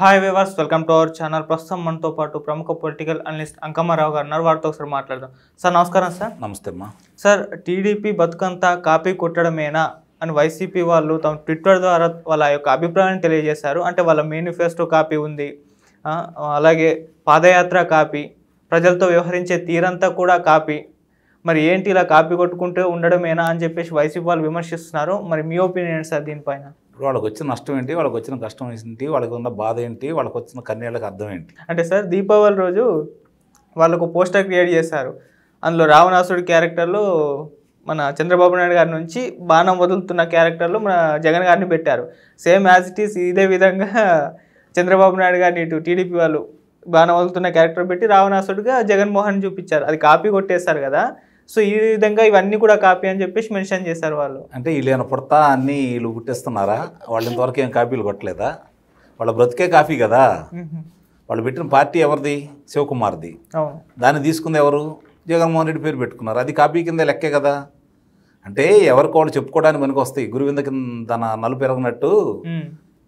Hi వివాస్ welcome to our channel ప్రస్తుతం మనతో పాటు ప్రముఖ పొలిటికల్ అనలిస్ట్ అంకమ్మారావు గారు ఉన్నారు వారితో ఒకసారి మాట్లాడదాం సార్ నమస్కారం సార్ నమస్తే అమ్మా సార్ టీడీపీ బతుకంతా కాపీ కొట్టడమేనా అని వైసీపీ వాళ్ళు తమ ట్విట్టర్ ద్వారా వాళ్ళ యొక్క అభిప్రాయాన్ని తెలియజేశారు అంటే వాళ్ళ మేనిఫెస్టో కాపీ ఉంది అలాగే పాదయాత్ర కాపీ ప్రజలతో వ్యవహరించే తీరంతా కూడా కాపీ మరి ఏంటి ఇలా కాపీ కొట్టుకుంటూ ఉండడమేనా అని చెప్పేసి వైసీపీ వాళ్ళు విమర్శిస్తున్నారు మరి మీ ఒపీనియన్ సార్ దీనిపైన ఇప్పుడు వాళ్ళకి వచ్చిన నష్టం ఏంటి వాళ్ళకి వచ్చిన కష్టం ఏంటి వాళ్ళకి ఉన్న బాధ ఏంటి వాళ్ళకి వచ్చిన కన్యలకు అర్థం ఏంటి అంటే సార్ దీపావళి రోజు వాళ్ళకు పోస్టర్ క్రియేట్ చేశారు అందులో రావణాసుడి క్యారెక్టర్లు మన చంద్రబాబు నాయుడు గారి నుంచి బాణం వదులుతున్న క్యారెక్టర్లు మన జగన్ గారిని పెట్టారు సేమ్ యాజ్ ఇట్ ఈస్ ఇదే విధంగా చంద్రబాబు నాయుడు గారిని ఇటు టీడీపీ వాళ్ళు బాణం వదులుతున్న క్యారెక్టర్ పెట్టి రావణాసుడిగా జగన్మోహన్ చూపించారు అది కాపీ కొట్టేశారు కదా సో ఈ విధంగా ఇవన్నీ కూడా కాపీ అని చెప్పేసి మెన్షన్ చేశారు వాళ్ళు అంటే వీళ్ళు పుడతా అన్ని వీళ్ళు పుట్టిస్తున్నారా వాళ్ళు ఇంతవరకు ఏం కాపీలు కొట్టలేదా వాళ్ళ బ్రతికే కాపీ కదా వాళ్ళు పెట్టిన పార్టీ ఎవరిది శివకుమార్ది దాన్ని తీసుకుంది ఎవరు జగన్మోహన్ రెడ్డి పేరు పెట్టుకున్నారు అది కాపీ కింద లెక్కే కదా అంటే ఎవరికి వాళ్ళు చెప్పుకోవడానికి పనికి వస్తాయి గురువింద కింద తన నలుపు ఎరగనట్టు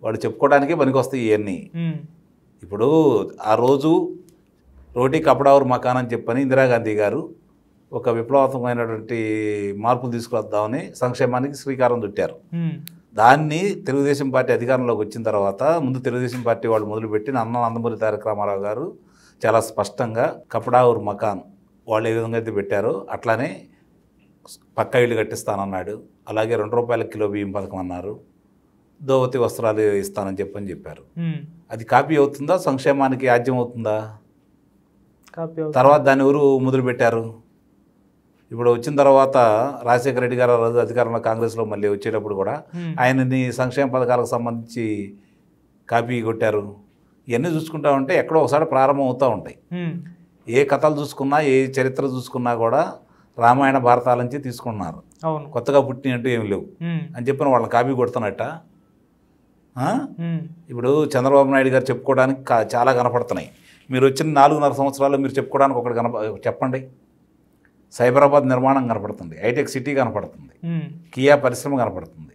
వాళ్ళు చెప్పుకోవడానికే పనికి వస్తాయి ఇవన్నీ ఇప్పుడు ఆ రోజు రోటీ కపడావరు మకాన్ అని చెప్పని ఇందిరాగాంధీ గారు ఒక విప్లవాత్మకమైనటువంటి మార్పులు తీసుకువద్దామని సంక్షేమానికి శ్రీకారం చుట్టారు దాన్ని తెలుగుదేశం పార్టీ అధికారంలోకి వచ్చిన తర్వాత ముందు తెలుగుదేశం పార్టీ వాళ్ళు మొదలుపెట్టిన అన్న నందమూరి తారక రామారావు గారు చాలా స్పష్టంగా కపడావుర్ మకాన్ వాళ్ళు ఏ విధంగా అయితే పెట్టారో అట్లానే పక్క ఇల్లు కట్టిస్తానన్నాడు అలాగే రెండు రూపాయల కిలో బియ్యం పథకం అన్నారు దోవతి వస్త్రాలు ఇస్తానని చెప్పని చెప్పారు అది కాపీ అవుతుందా సంక్షేమానికి యాజ్యం అవుతుందా తర్వాత దాని ఊరు మొదలుపెట్టారు ఇప్పుడు వచ్చిన తర్వాత రాజశేఖర రెడ్డి గారు అధికారంలో కాంగ్రెస్లో మళ్ళీ వచ్చేటప్పుడు కూడా ఆయనని సంక్షేమ పథకాలకు సంబంధించి కాపీ కొట్టారు ఇవన్నీ చూసుకుంటా ఉంటే ఎక్కడో ఒకసారి ప్రారంభం అవుతూ ఉంటాయి ఏ కథలు చూసుకున్నా ఏ చరిత్ర చూసుకున్నా కూడా రామాయణ భారతాల నుంచి తీసుకున్నారు కొత్తగా పుట్టినట్టు ఏమి లేవు అని చెప్పిన వాళ్ళని కాపీ కొడుతున్నట్ట ఇప్పుడు చంద్రబాబు నాయుడు గారు చెప్పుకోవడానికి చాలా కనపడుతున్నాయి మీరు వచ్చిన నాలుగున్నర సంవత్సరాలు మీరు చెప్పుకోవడానికి ఒకటి కనప చెప్పండి సైబరాబాద్ నిర్మాణం కనపడుతుంది హైటెక్ సిటీ కనపడుతుంది కియా పరిశ్రమ కనపడుతుంది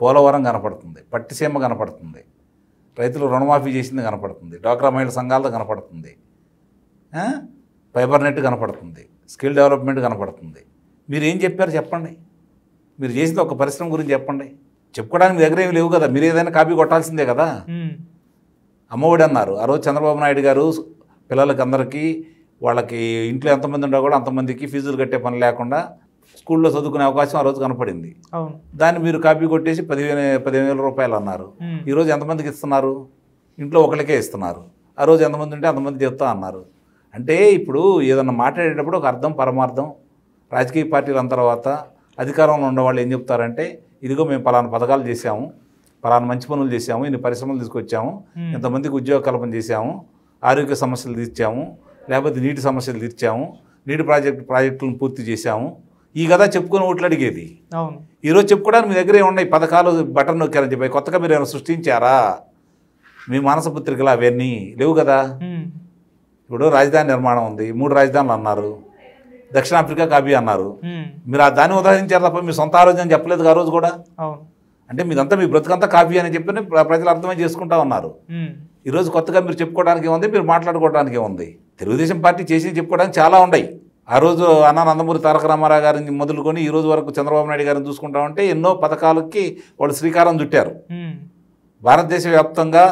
పోలవరం కనపడుతుంది పట్టిసీమ కనపడుతుంది రైతులు రుణమాఫీ చేసింది కనపడుతుంది డ్వాక్రా మహిళ సంఘాలతో కనపడుతుంది ఫైబర్ నెట్ కనపడుతుంది స్కిల్ డెవలప్మెంట్ కనపడుతుంది మీరు ఏం చెప్పారు చెప్పండి మీరు చేసింది ఒక పరిశ్రమ గురించి చెప్పండి చెప్పుకోవడానికి మీ దగ్గర ఏమి లేవు కదా మీరు ఏదైనా కాపీ కొట్టాల్సిందే కదా అమ్మఒడి అన్నారు ఆ రోజు చంద్రబాబు నాయుడు గారు పిల్లలకి అందరికీ వాళ్ళకి ఇంట్లో ఎంతమంది ఉన్నా కూడా అంతమందికి ఫీజులు కట్టే పని లేకుండా స్కూల్లో చదువుకునే అవకాశం ఆ రోజు కనపడింది దాన్ని మీరు కాపీ కొట్టేసి పదివేల పదివేల రూపాయలు అన్నారు ఈరోజు ఎంతమందికి ఇస్తున్నారు ఇంట్లో ఒకరికే ఇస్తున్నారు ఆ రోజు ఎంతమంది ఉంటే అంతమంది చెప్తా అన్నారు అంటే ఇప్పుడు ఏదన్నా మాట్లాడేటప్పుడు ఒక అర్థం పరమార్థం రాజకీయ పార్టీలు అన్న తర్వాత అధికారంలో ఉన్నవాళ్ళు ఏం చెప్తారంటే ఇదిగో మేము పలానా పథకాలు చేశాము పలానా మంచి పనులు చేశాము ఇన్ని పరిశ్రమలు తీసుకొచ్చాము ఇంతమందికి ఉద్యోగ కల్పన చేశాము ఆరోగ్య సమస్యలు తీర్చాము లేకపోతే నీటి సమస్యలు తీర్చాము నీటి ప్రాజెక్ట్ ప్రాజెక్టులను పూర్తి చేశాము ఈ కదా చెప్పుకొని ఓట్లు అడిగేది అవును ఈరోజు చెప్పుకోవడానికి మీ దగ్గర ఏమున్నాయి పథకాలు బటన్ నొక్కారని చెప్పి కొత్తగా మీరు ఏమైనా సృష్టించారా మీ మానస పత్రికలు అవన్నీ లేవు కదా ఇప్పుడు రాజధాని నిర్మాణం ఉంది మూడు రాజధానులు అన్నారు దక్షిణాఫ్రికా కాబీ అన్నారు మీరు ఆ దాన్ని ఉదాహరించారు తప్ప మీ సొంత ఆరోగ్యం చెప్పలేదు ఆ రోజు కూడా అంటే మీదంతా మీ బ్రతుకంతా కాఫీ అని చెప్పి ప్రజలు అర్థమై చేసుకుంటా ఉన్నారు ఈరోజు కొత్తగా మీరు చెప్పుకోవడానికి ఏముంది మీరు మాట్లాడుకోవడానికి ఏముంది తెలుగుదేశం పార్టీ చేసి చెప్పుకోవడానికి చాలా ఉన్నాయి ఆ రోజు అన్న నందమూరి తారక రామారావు గారిని మొదలుకొని ఈ రోజు వరకు చంద్రబాబు నాయుడు గారిని చూసుకుంటామంటే ఎన్నో పథకాలకి వాళ్ళు శ్రీకారం చుట్టారు భారతదేశ వ్యాప్తంగా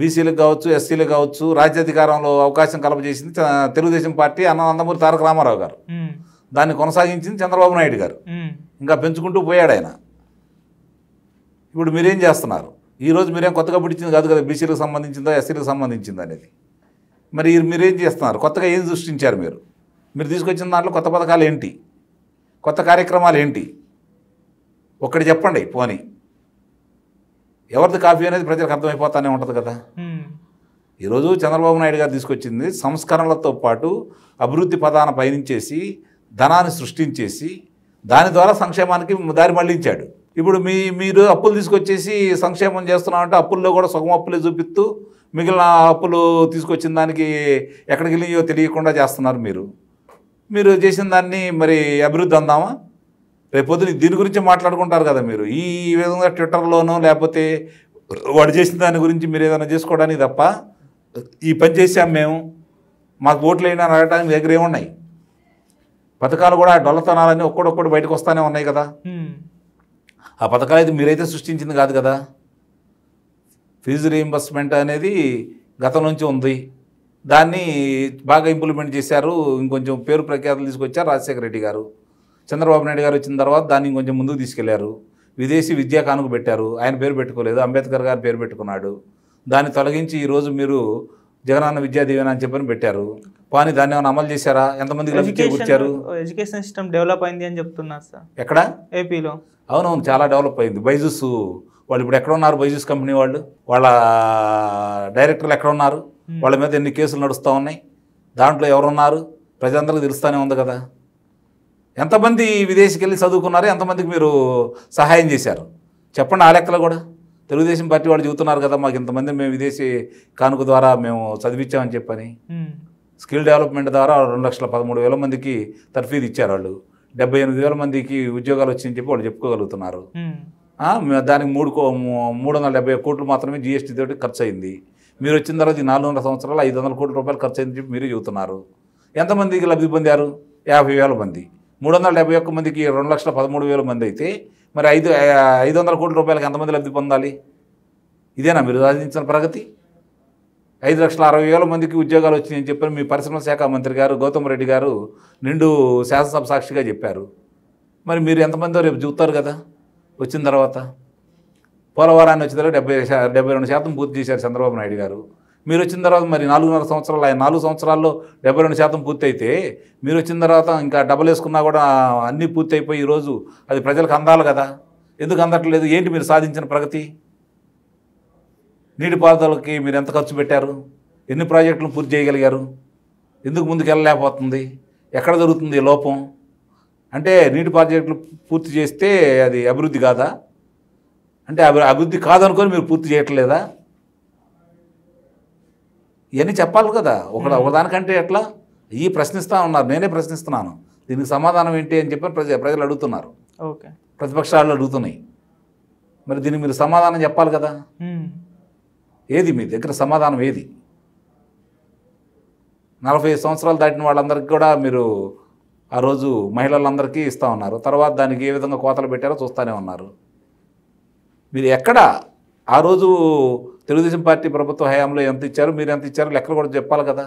బీసీలకు కావచ్చు ఎస్సీలకు కావచ్చు రాజ్యాధికారంలో అవకాశం కలపజేసింది తెలుగుదేశం పార్టీ అన్న నందమూరి తారక రామారావు గారు దాన్ని కొనసాగించింది చంద్రబాబు నాయుడు గారు ఇంకా పెంచుకుంటూ పోయాడు ఆయన ఇప్పుడు మీరేం చేస్తున్నారు ఈరోజు మీరేం కొత్తగా పిడిచింది కాదు కదా బీసీలకు సంబంధించిందా ఎస్సీలకు సంబంధించిందా అనేది మరి మీరేం చేస్తున్నారు కొత్తగా ఏం సృష్టించారు మీరు మీరు తీసుకొచ్చిన దాంట్లో కొత్త పథకాలు ఏంటి కొత్త కార్యక్రమాలు ఏంటి ఒక్కటి చెప్పండి పోనీ ఎవరిది కాఫీ అనేది ప్రజలకు అర్థమైపోతానే ఉంటుంది కదా ఈరోజు చంద్రబాబు నాయుడు గారు తీసుకొచ్చింది సంస్కరణలతో పాటు అభివృద్ధి పదాన పయనించేసి ధనాన్ని సృష్టించేసి దాని ద్వారా సంక్షేమానికి దారి మళ్లించాడు ఇప్పుడు మీ మీరు అప్పులు తీసుకొచ్చేసి సంక్షేమం చేస్తున్నామంటే అప్పుల్లో కూడా సుఖం అప్పులే చూపిస్తూ మిగిలిన అప్పులు తీసుకొచ్చిన దానికి ఎక్కడికి వెళ్ళియో తెలియకుండా చేస్తున్నారు మీరు మీరు చేసిన దాన్ని మరి అభివృద్ధి అందామా రేపొద్దున దీని గురించి మాట్లాడుకుంటారు కదా మీరు ఈ విధంగా ట్విట్టర్లోనో లేకపోతే వాడు చేసిన దాని గురించి మీరు ఏదైనా చేసుకోవడానికి తప్ప ఈ పని చేసాం మేము మాకు ఓట్లు అయినా అడగడానికి దగ్గర ఏమున్నాయి పథకాలు కూడా డొల్లతనాలన్నీ ఒక్కడొక్కడు బయటకు వస్తానే ఉన్నాయి కదా ఆ పథకాలు అయితే మీరైతే సృష్టించింది కాదు కదా ఫీజు రీఎంబర్స్మెంట్ అనేది గత నుంచి ఉంది దాన్ని బాగా ఇంప్లిమెంట్ చేశారు ఇంకొంచెం పేరు ప్రఖ్యాతులు తీసుకొచ్చారు రాజశేఖర రెడ్డి గారు చంద్రబాబు నాయుడు గారు వచ్చిన తర్వాత దాన్ని ఇంకొంచెం ముందుకు తీసుకెళ్లారు విదేశీ విద్యా కానుక పెట్టారు ఆయన పేరు పెట్టుకోలేదు అంబేద్కర్ గారు పేరు పెట్టుకున్నాడు దాన్ని తొలగించి ఈరోజు మీరు జగనన్న విద్యా దీవెన అని చెప్పని పెట్టారు కానీ దాన్ని ఏమైనా అమలు చేశారా ఎంతమంది కూర్చారు ఎడ్యుకేషన్ సిస్టమ్ డెవలప్ అయింది అని చెప్తున్నారు సార్ ఎక్కడ ఏపీలో అవునవును చాలా డెవలప్ అయింది బైజుస్ వాళ్ళు ఇప్పుడు ఎక్కడ ఉన్నారు బైజూస్ కంపెనీ వాళ్ళు వాళ్ళ డైరెక్టర్లు ఎక్కడ ఉన్నారు hmm. వాళ్ళ మీద ఎన్ని కేసులు నడుస్తూ ఉన్నాయి దాంట్లో ఎవరున్నారు ప్రజలందరికీ తెలుస్తూనే ఉంది కదా ఎంతమంది విదేశీకి వెళ్ళి చదువుకున్నారు ఎంతమందికి మీరు సహాయం చేశారు చెప్పండి ఆ లెక్కలు కూడా తెలుగుదేశం పార్టీ వాళ్ళు చెబుతున్నారు కదా మాకు ఇంతమంది మేము విదేశీ కానుక ద్వారా మేము చదివించామని చెప్పని hmm. స్కిల్ డెవలప్మెంట్ ద్వారా రెండు లక్షల పదమూడు వేల మందికి తర్ఫీదు ఇచ్చారు వాళ్ళు డెబ్బై ఎనిమిది వేల మందికి ఉద్యోగాలు వచ్చిందని చెప్పి వాళ్ళు చెప్పుకోగలుగుతున్నారు hmm. దానికి మూడు మూడు వందల డెబ్బై కోట్లు మాత్రమే జిఎస్టీ తోటి ఖర్చు అయింది మీరు వచ్చిన తర్వాత నాలుగు వందల సంవత్సరాలు ఐదు వందల కోట్ల రూపాయలు ఖర్చు అయింది చెప్పి మీరే చెబుతున్నారు ఎంతమందికి లబ్ధి పొందారు యాభై వేల మంది మూడు వందల డెబ్బై ఒక్క మందికి రెండు లక్షల పదమూడు వేల మంది అయితే మరి ఐదు ఐదు వందల కోట్ల రూపాయలకు ఎంతమంది లబ్ధి పొందాలి ఇదేనా మీరు సాధించిన ప్రగతి ఐదు లక్షల అరవై వేల మందికి ఉద్యోగాలు వచ్చినాయని చెప్పి మీ పరిశ్రమ శాఖ మంత్రి గారు గౌతమ్ రెడ్డి గారు నిండు శాసనసభ సాక్షిగా చెప్పారు మరి మీరు ఎంతమందో రేపు చూస్తారు కదా వచ్చిన తర్వాత పోలవరాన్ని వచ్చిన తర్వాత డెబ్బై డెబ్బై రెండు శాతం పూర్తి చేశారు చంద్రబాబు నాయుడు గారు మీరు వచ్చిన తర్వాత మరి నాలుగున్నర సంవత్సరాలు ఆయన నాలుగు సంవత్సరాల్లో డెబ్బై రెండు శాతం పూర్తయితే మీరు వచ్చిన తర్వాత ఇంకా డబ్బులు వేసుకున్నా కూడా అన్నీ పూర్తి అయిపోయి ఈరోజు అది ప్రజలకు అందాలి కదా ఎందుకు అందట్లేదు ఏంటి మీరు సాధించిన ప్రగతి నీటిపారుదలకి మీరు ఎంత ఖర్చు పెట్టారు ఎన్ని ప్రాజెక్టులు పూర్తి చేయగలిగారు ఎందుకు ముందుకు వెళ్ళలేకపోతుంది ఎక్కడ జరుగుతుంది లోపం అంటే నీటి ప్రాజెక్టులు పూర్తి చేస్తే అది అభివృద్ధి కాదా అంటే అభివృద్ధి కాదనుకొని మీరు పూర్తి చేయట్లేదా ఇవన్నీ చెప్పాలి కదా ఒక ఒకదానికంటే ఎట్లా ఈ ప్రశ్నిస్తూ ఉన్నారు నేనే ప్రశ్నిస్తున్నాను దీనికి సమాధానం ఏంటి అని చెప్పి ప్రజ ప్రజలు అడుగుతున్నారు ఓకే ప్రతిపక్షాలు అడుగుతున్నాయి మరి దీనికి మీరు సమాధానం చెప్పాలి కదా ఏది మీ దగ్గర సమాధానం ఏది నలభై సంవత్సరాలు దాటిన వాళ్ళందరికీ కూడా మీరు ఆ రోజు మహిళలందరికీ ఇస్తూ ఉన్నారు తర్వాత దానికి ఏ విధంగా కోతలు పెట్టారో చూస్తూనే ఉన్నారు మీరు ఎక్కడ ఆ రోజు తెలుగుదేశం పార్టీ ప్రభుత్వ హయాంలో ఎంత ఇచ్చారు మీరు ఎంత ఇచ్చారో లెక్కలు కూడా చెప్పాలి కదా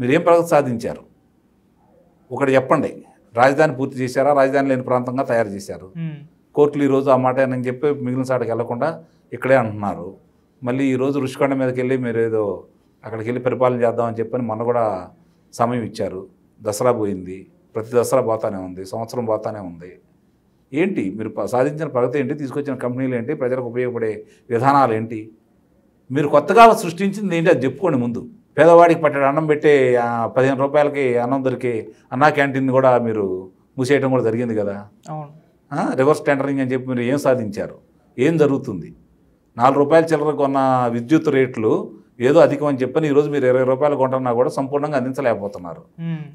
మీరేం ప్రగతి సాధించారు ఒకటి చెప్పండి రాజధాని పూర్తి చేశారా రాజధాని లేని ప్రాంతంగా తయారు చేశారు కోర్టులు ఈరోజు ఆ మాట అని చెప్పి మిగిలిన సాటికి వెళ్లకుండా ఇక్కడే అంటున్నారు మళ్ళీ ఈరోజు రుషికొండ మీదకి వెళ్ళి మీరు ఏదో అక్కడికి వెళ్ళి పరిపాలన చేద్దామని చెప్పని మొన్న కూడా సమయం ఇచ్చారు దసరా పోయింది ప్రతి దసరా పోతానే ఉంది సంవత్సరం పోతానే ఉంది ఏంటి మీరు సాధించిన ప్రగతి ఏంటి తీసుకొచ్చిన కంపెనీలు ఏంటి ప్రజలకు ఉపయోగపడే విధానాలు ఏంటి మీరు కొత్తగా సృష్టించింది ఏంటి అది చెప్పుకోండి ముందు పేదవాడికి పట్టాడు అన్నం పెట్టే పదిహేను రూపాయలకి అన్నం దొరికే అన్నా క్యాంటీన్ కూడా మీరు మూసేయడం కూడా జరిగింది కదా రివర్స్ టెండరింగ్ అని చెప్పి మీరు ఏం సాధించారు ఏం జరుగుతుంది నాలుగు రూపాయల చిల్లర కొన్న విద్యుత్ రేట్లు ఏదో అధికం అని చెప్పని ఈరోజు మీరు ఇరవై రూపాయలు కొంటున్నా కూడా సంపూర్ణంగా అందించలేకపోతున్నారు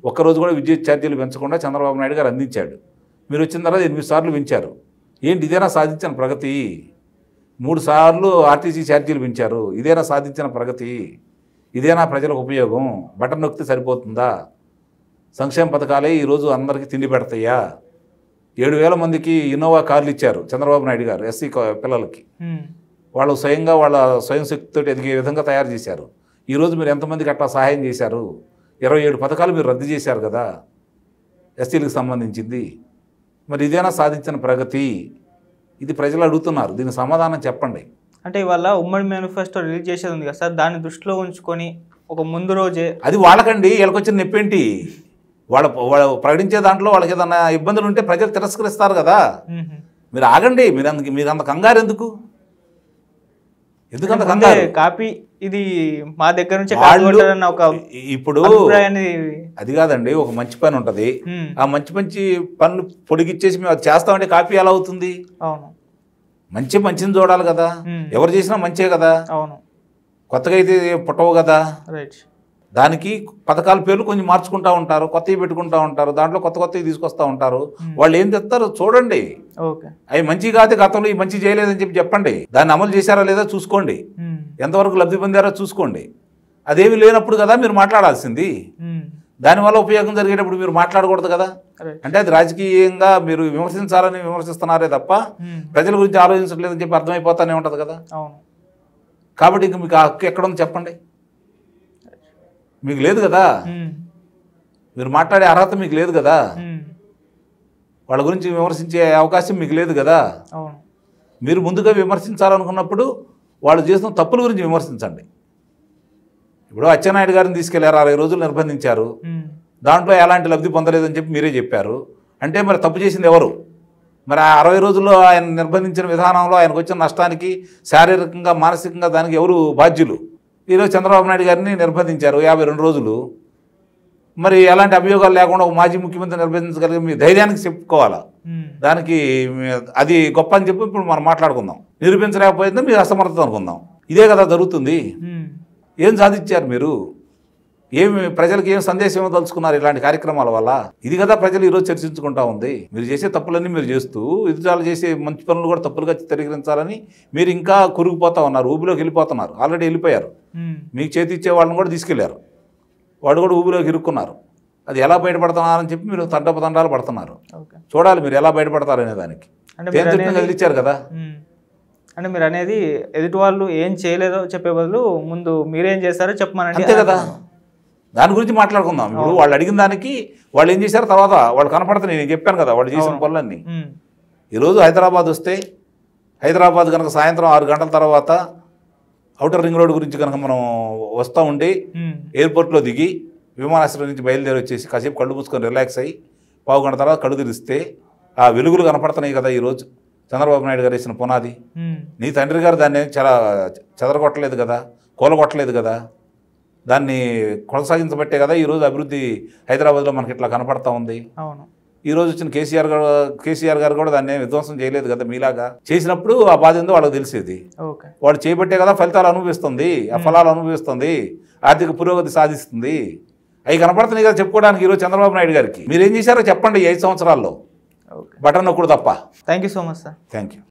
ఒక్కరోజు కూడా విద్యుత్ ఛార్జీలు పెంచకుండా చంద్రబాబు నాయుడు గారు అందించాడు మీరు వచ్చిన తర్వాత ఎనిమిది సార్లు పెంచారు ఏంటి ఇదేనా సాధించిన ప్రగతి మూడు సార్లు ఆర్టీసీ ఛార్జీలు పెంచారు ఇదేనా సాధించిన ప్రగతి ఇదేనా ప్రజలకు ఉపయోగం బటన్ నొక్కితే సరిపోతుందా సంక్షేమ పథకాలే ఈరోజు అందరికీ తిండి పెడతాయా ఏడు వేల మందికి ఇన్నోవా కార్లు ఇచ్చారు చంద్రబాబు నాయుడు గారు ఎస్సీ పిల్లలకి వాళ్ళు స్వయంగా వాళ్ళ స్వయం శక్తితో ఎదిగే విధంగా తయారు చేశారు ఈరోజు మీరు ఎంతమందికి అట్లా సహాయం చేశారు ఇరవై ఏడు పథకాలు మీరు రద్దు చేశారు కదా ఎస్టీలకు సంబంధించింది మరి ఇదేనా సాధించిన ప్రగతి ఇది ప్రజలు అడుగుతున్నారు దీని సమాధానం చెప్పండి అంటే ఇవాళ ఉమ్మడి మేనిఫెస్టో రిలీజ్ చేసేది ఉంది కదా సార్ దాన్ని దృష్టిలో ఉంచుకొని ఒక ముందు రోజే అది వాళ్ళకండి వీళ్ళకొచ్చిన నొప్పేంటి వాళ్ళ వాళ్ళ ప్రకటించే దాంట్లో వాళ్ళకి ఏదన్నా ఇబ్బందులు ఉంటే ప్రజలు తిరస్కరిస్తారు కదా మీరు ఆగండి మీరు అందుకు మీరు అంత కంగారు ఎందుకు ఎందుకంటే కాపీ ఇది మా దగ్గర నుంచి ఒక ఇప్పుడు అది కాదండి ఒక మంచి పని ఉంటది ఆ మంచి మంచి పనులు పొడిగిచ్చేసి మేము అది చేస్తామంటే కాపీ ఎలా అవుతుంది అవును మంచి మంచిని చూడాలి కదా ఎవరు చేసినా మంచే కదా అవును కొత్తగా అయితే పుట్టవు కదా రైట్ దానికి పథకాల పేర్లు కొంచెం మార్చుకుంటా ఉంటారు కొత్తవి పెట్టుకుంటా ఉంటారు దాంట్లో కొత్త కొత్తవి తీసుకొస్తూ ఉంటారు వాళ్ళు ఏం తెస్తారు చూడండి అవి మంచి కాదు గతంలో ఈ మంచి చేయలేదని చెప్పి చెప్పండి దాన్ని అమలు చేశారా లేదా చూసుకోండి ఎంతవరకు లబ్ధి పొందారో చూసుకోండి అదేమి లేనప్పుడు కదా మీరు మాట్లాడాల్సింది దానివల్ల ఉపయోగం జరిగేటప్పుడు మీరు మాట్లాడకూడదు కదా అంటే అది రాజకీయంగా మీరు విమర్శించాలని విమర్శిస్తున్నారే తప్ప ప్రజల గురించి ఆలోచించట్లేదని చెప్పి అర్థమైపోతానే ఉంటుంది కదా కాబట్టి ఇంక మీకు హక్కు ఉంది చెప్పండి మీకు లేదు కదా మీరు మాట్లాడే అర్హత మీకు లేదు కదా వాళ్ళ గురించి విమర్శించే అవకాశం మీకు లేదు కదా మీరు ముందుగా విమర్శించాలనుకున్నప్పుడు వాళ్ళు చేసిన తప్పుల గురించి విమర్శించండి ఇప్పుడు అచ్చెన్నాయుడు గారిని తీసుకెళ్లారు అరవై రోజులు నిర్బంధించారు దాంట్లో ఎలాంటి లబ్ధి పొందలేదని చెప్పి మీరే చెప్పారు అంటే మరి తప్పు చేసింది ఎవరు మరి ఆ అరవై రోజుల్లో ఆయన నిర్బంధించిన విధానంలో ఆయనకు వచ్చిన నష్టానికి శారీరకంగా మానసికంగా దానికి ఎవరు బాధ్యులు ఈరోజు చంద్రబాబు నాయుడు గారిని నిర్బంధించారు యాభై రెండు రోజులు మరి ఎలాంటి అభియోగాలు లేకుండా ఒక మాజీ ముఖ్యమంత్రి నిర్బంధించగలిగే మీ ధైర్యానికి చెప్పుకోవాలా దానికి అది గొప్ప అని చెప్పి ఇప్పుడు మనం మాట్లాడుకుందాం నిరూపించలేకపోయిందో మీరు అసమర్థత అనుకుందాం ఇదే కదా జరుగుతుంది ఏం సాధించారు మీరు ఏమి ప్రజలకు ఏం సందేశం ఏమో తలుచుకున్నారు ఇలాంటి కార్యక్రమాల వల్ల ఇది కదా ప్రజలు ఈరోజు చర్చించుకుంటా ఉంది మీరు చేసే తప్పులన్నీ మీరు చేస్తూ ఎదుటాలు చేసే మంచి పనులు కూడా తప్పులుగా చిత్రీకరించాలని మీరు ఇంకా కురిగిపోతా ఉన్నారు ఊబిలోకి వెళ్ళిపోతున్నారు ఆల్రెడీ వెళ్ళిపోయారు మీకు చేతి ఇచ్చే వాళ్ళని కూడా తీసుకెళ్లారు వాడు కూడా ఊబిలోకి ఇరుక్కున్నారు అది ఎలా బయటపడుతున్నారని చెప్పి మీరు తండప తండాలు పడుతున్నారు చూడాలి మీరు ఎలా బయటపడతారనే దానికి కదిలిచ్చారు కదా అంటే మీరు అనేది ఎదుటి వాళ్ళు ఏం చేయలేదో చెప్పే బదులు ముందు మీరేం చేస్తారో చెప్పమని అంతే కదా దాని గురించి మాట్లాడుకుందాం ఇప్పుడు వాళ్ళు అడిగిన దానికి వాళ్ళు ఏం చేశారు తర్వాత వాళ్ళు కనపడుతున్నాయి నేను చెప్పాను కదా వాళ్ళు చేసిన పనులన్నీ ఈరోజు హైదరాబాద్ వస్తే హైదరాబాద్ కనుక సాయంత్రం ఆరు గంటల తర్వాత అవుటర్ రింగ్ రోడ్ గురించి కనుక మనం వస్తూ ఉండి ఎయిర్పోర్ట్లో దిగి విమానాశ్రయం నుంచి బయలుదేరి వచ్చేసి కాసేపు కళ్ళు పూసుకొని రిలాక్స్ అయ్యి పావు గంట తర్వాత కళ్ళు తెరిస్తే ఆ వెలుగులు కనపడుతున్నాయి కదా ఈరోజు చంద్రబాబు నాయుడు గారు ఇచ్చిన పునాది నీ తండ్రి గారు దాన్ని చాలా చెదరగొట్టలేదు కదా కూలగొట్టలేదు కదా దాన్ని కొనసాగించబట్టే కదా ఈరోజు అభివృద్ధి హైదరాబాద్లో మనకి ఇట్లా కనపడతా ఉంది అవును ఈరోజు వచ్చిన కేసీఆర్ గారు కేసీఆర్ గారు కూడా దాన్ని విధ్వంసం చేయలేదు కదా మీలాగా చేసినప్పుడు ఆ బాధ ఏందో వాళ్ళకి తెలిసేది వాడు చేపట్టే కదా ఫలితాలు అనుభవిస్తుంది ఆ ఫలాలు అనుభవిస్తుంది ఆర్థిక పురోగతి సాధిస్తుంది అవి కనపడుతున్నాయి కదా చెప్పుకోవడానికి ఈరోజు చంద్రబాబు నాయుడు గారికి మీరేం చేశారో చెప్పండి ఐదు సంవత్సరాల్లో బటన్ నొక్కుడు తప్ప thank so much sir thank